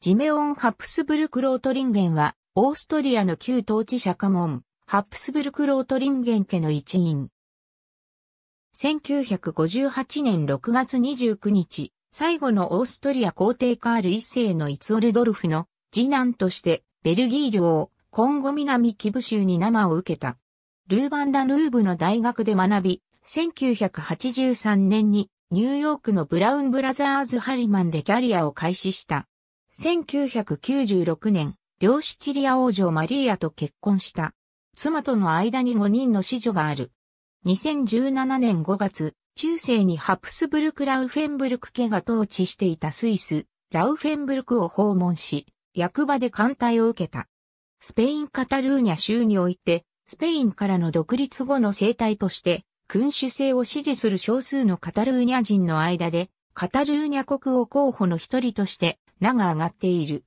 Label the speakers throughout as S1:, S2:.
S1: ジメオン・ハプスブルク・ロートリンゲンは、オーストリアの旧統治者家門、ハプスブルク・ロートリンゲン家の一員。1958年6月29日、最後のオーストリア皇帝カール一世のイツオルドルフの次男として、ベルギー領、今後南キブ州に生を受けた。ルーバンダ・ヌーブの大学で学び、1983年にニューヨークのブラウン・ブラザーズ・ハリマンでキャリアを開始した。1996年、両シチリア王女マリーアと結婚した。妻との間に5人の子女がある。2017年5月、中世にハプスブルク・ラウフェンブルク家が統治していたスイス、ラウフェンブルクを訪問し、役場で艦隊を受けた。スペイン・カタルーニャ州において、スペインからの独立後の政体として、君主制を支持する少数のカタルーニャ人の間で、カタルーニャ国を候補の一人として名が挙がっている。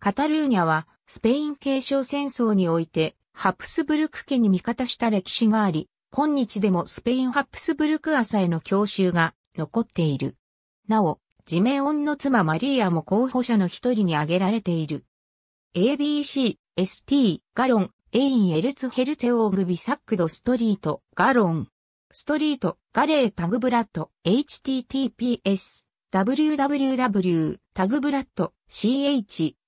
S1: カタルーニャは、スペイン継承戦争において、ハプスブルク家に味方した歴史があり、今日でもスペインハプスブルク朝への教習が残っている。なお、ジメオンの妻マリーアも候補者の一人に挙げられている。ABC、ST、ガロン、エイン・エルツ・ヘルツェオーグ・ビサックド・ストリート、ガロン。ストリート、ガレー・タグブラッド、https、www、タグブラッド、ch、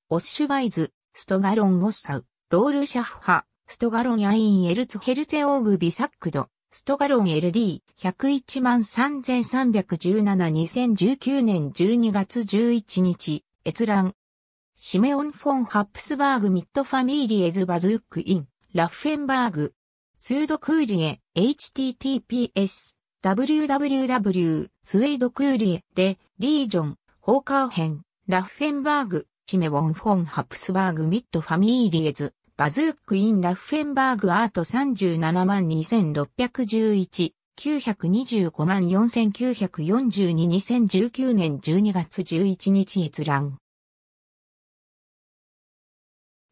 S1: オッシュバイズ、ストガロン・オッサウ、ロール・シャフハ、ストガロン・アイン・エルツ・ヘルツェオーグ・ビサックド、ストガロン LD101 万33172019年12月11日、閲覧。シメオン・フォン・ハップスバーグ・ミッド・ファミリエズ・バズック・イン、ラッフェンバーグ、スード・クーリエ、https www スウェイドクーリエでリージョン、ホーカー編、ラッフェンバーグ、チメウォン・フォン・ハプスバーグ・ミッド・ファミーリエズ、バズーク・イン・ラッフェンバーグ・アート372,611。925万49422019年12月11日閲覧。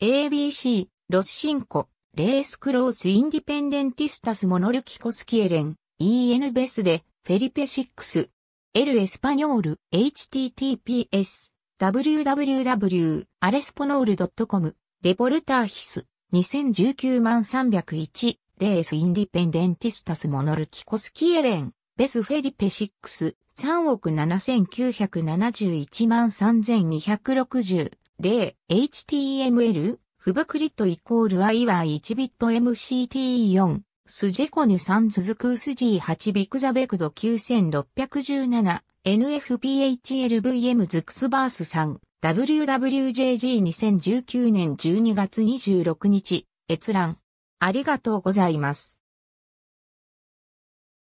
S1: ABC、ロスシンコ、レースクロースインディペンデンティスタスモノルキコスキエレン、EN ベスで、フェリペ6、L エスパニョール、https、www.alesponol.com、レポルターヒス、2019万301、レースインディペンデンティスタスモノルキコスキエレン、ベスフェリペ6、3億7971万3260、例、HTML、フブクリットイコール i は1ビット MCT4、スジェコネ3続くスジー8ビクザベクド9617 NFPHLVM ズクスバース3 WWJG2019 年12月26日閲覧ありがとうございます。